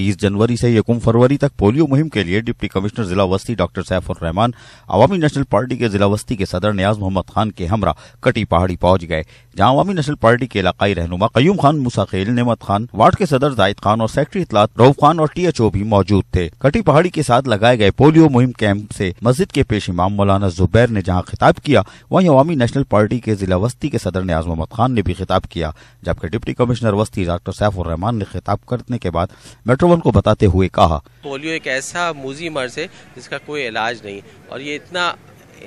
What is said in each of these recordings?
तीस जनवरी से यकुम फरवरी तक पोलियो मुहिम के लिए डिप्टी कमिश्नर जिला वस्ती डॉक्टर सैफुर रहमान अवामी नेशनल पार्टी के जिला वस्ती के सदर न्याज मोहम्मद खान के हमरा कटी पहाड़ी पहुंच गए जहां अवामी नेशनल पार्टी के इलाकाई रहनुमा कयूम खान मुसाखेल नेमत खान वार्ड के सदर जायद खान और सेक्रेटरी इतलात रऊफ खान और टी भी मौजूद थे कटी पहाड़ी के साथ लगाए गए पोलियो मुहिम कैंप से मस्जिद के पेश इमाम मौलाना जुबैर ने जहाँ खिताब किया वहीं अवामी नेशनल पार्टी के जिला वस्ती के सदर न्याज मोहम्मद खान ने भी खिताब किया जबकि डिप्टी कमिश्नर वस्ती डॉक्टर सैफुर रहमान ने खिताब करने के बाद मेट्रो सरवन को बताते हुए कहा पोलियो एक ऐसा मूजी मर्ज है जिसका कोई इलाज नहीं और ये इतना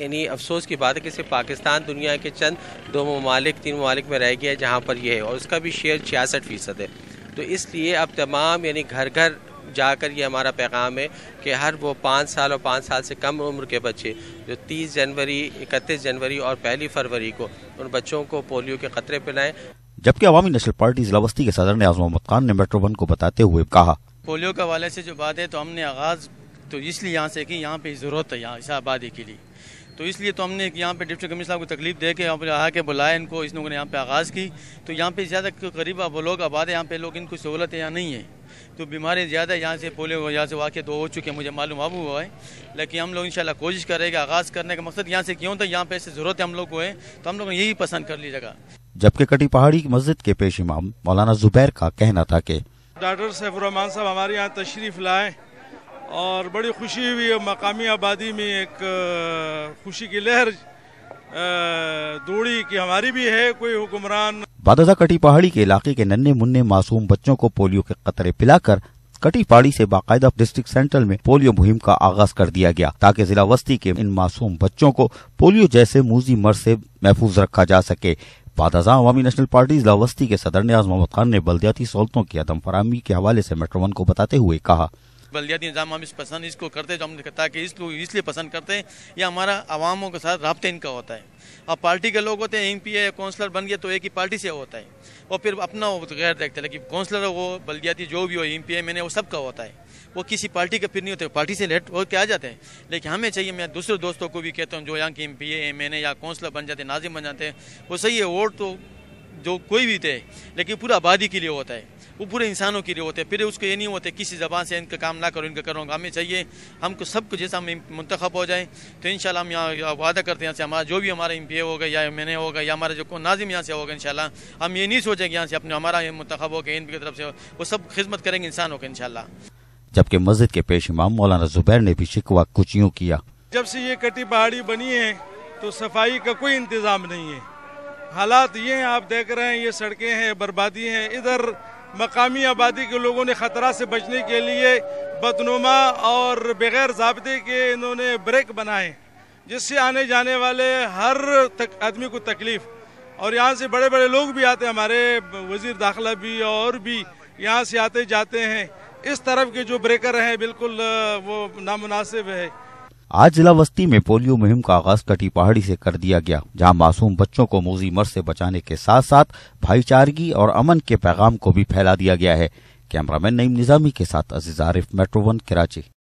यानी अफसोस की बात है कि सिर्फ पाकिस्तान दुनिया के चंद दो ममालिक तीन ममालिक में रह गया है जहाँ पर यह है और उसका भी शेयर छियासठ फीसद है तो इसलिए अब तमाम यानी घर घर जाकर ये हमारा पैगाम है कि हर वो पाँच साल और पाँच साल से कम उम्र के बच्चे जो 30 जनवरी 31 जनवरी और पहली फरवरी को उन बच्चों को पोलियो के खतरे पिलाएं जबकि अवामी नेशनल पार्टी जिला बस्ती के सदर ने आज मोहम्मद खान ने मेट्रो वन को बताते हुए कहा पोलियो के हवाले से जो बात है तो हमने आगाज़ तो इसलिए यहाँ से कि यहाँ पे ज़रूरत है यहाँ इस आबादी के लिए तो इसलिए तो हमने यहाँ पे डिप्टी कमिश्नर को तकलीफ दे के यहाँ आके बुलाया इनको इस लोगों ने यहाँ पे आगाज़ की तो यहाँ पे ज़्यादा गरीब लोग आबाद है यहाँ पे लोग इनको सहूलत है यहाँ नहीं है तो बीमारी ज़्यादा यहाँ से पोलियो यहाँ से वाक़ दो हो चुके हैं मुझे मालूम अब हुआ है लेकिन हम लोग इंशाल्लाह कोशिश करेंगे आगाज़ करने का मकसद यहाँ से क्यों था यहाँ पे ऐसे ज़रूरत है हम लोग को है तो हम लोग ने यही पसंद कर ली जगह जबकि कटी पहाड़ी मस्जिद के पेश इमाम मौलाना जुबैर का कहना था कि डॉक्टर सैफुररहमान साहब हमारे यहाँ तशरीफ़ लाए और बड़ी खुशी हुई मकामी आबादी में एक खुशी की लहर दौड़ी कि हमारी भी है कोई हुक्मरान बादजा कटी पहाड़ी के इलाके के नन्हे मुन्ने मासूम बच्चों को पोलियो के कतरे पिलाकर कटी पहाड़ी से बाकायदा डिस्ट्रिक्ट सेंट्रल में पोलियो मुहिम का आगाज कर दिया गया ताकि जिला वस्ती के इन मासूम बच्चों को पोलियो जैसे मूजी मर से महफूज रखा जा सके बादजा अवामी नेशनल पार्टी जिला वस्ती के सदर न्याज मोहम्मद खान ने बल्दियाती सहूलतों की आदम फरहमी के हवाले से मेट्रोवन को बताते हुए कहा बलदियाती निज़ाम हम इस पसंद इसको करते जो हम ताकि इस लोग इसलिए पसंद करते हैं या हमारा आवामों के साथ रबते इनका होता है अब पार्टी के लोग होते हैं एम पी ए काउंसलर बन गया तो एक ही पार्टी से होता है और फिर अपना तो गैर देखते हैं लेकिन काउंसलर हो बलदियाती जो भी हो एम पी ए मैंने वो सबका होता है वो किसी पार्टी का फिर नहीं होते पार्टी से लेट होकर आ जाते हैं लेकिन हमें चाहिए मैं दूसरे दोस्तों को भी कहता हूँ जो यहाँ के M P M N A या काउंसलर बन जाते नाजिम बन जाते हैं वो सही है वोट तो जो कोई भी थे लेकिन पूरा आबादी के लिए होता है वो पूरे इंसानों के लिए होते हैं फिर उसको ये नहीं होते किसी ज़बान से इनका काम ना करो इनका करो हमें चाहिए हमको सब कुछ जैसा हम मंतखब हो जाए तो इन हम यहाँ वादा करते हैं यहाँ से हमारा जो भी हमारा एम पी ए होगा या एम एन ए होगा या हमारा जो नाजिम यहाँ से होगा इन हम ये नहीं सोचेंगे यहाँ से अपने हमारा मंतखब होगा इन की तरफ से वो सब खिदमत करेंगे इंसानों के इन जबकि मस्जिद के पेश इमाम मौलाना जुबैर ने भी शिकवा कुछ यूँ किया जब से ये कटी पहाड़ी बनी है तो सफाई का कोई इंतज़ाम नहीं है हालात ये हैं आप देख रहे हैं ये सड़कें हैं बर्बादी हैं इधर मकामी आबादी के लोगों ने ख़तरा से बचने के लिए बदनुमा और बगैर जबते के इन्होंने ब्रेक बनाए जिससे आने जाने वाले हर तक आदमी को तकलीफ और यहाँ से बड़े बड़े लोग भी आते हैं हमारे वजीर दाखिला भी और भी यहाँ से आते जाते हैं इस तरफ के जो ब्रेकर हैं बिल्कुल वो नामनासिब है आज जिला बस्ती में पोलियो मुहिम का आगाज कटी पहाड़ी से कर दिया गया जहां मासूम बच्चों को मोजी मर्ज से बचाने के साथ साथ भाईचारगी और अमन के पैगाम को भी फैला दिया गया है कैमरामैन नईम निजामी के साथ अजीज आरिफ मेट्रो वन कराची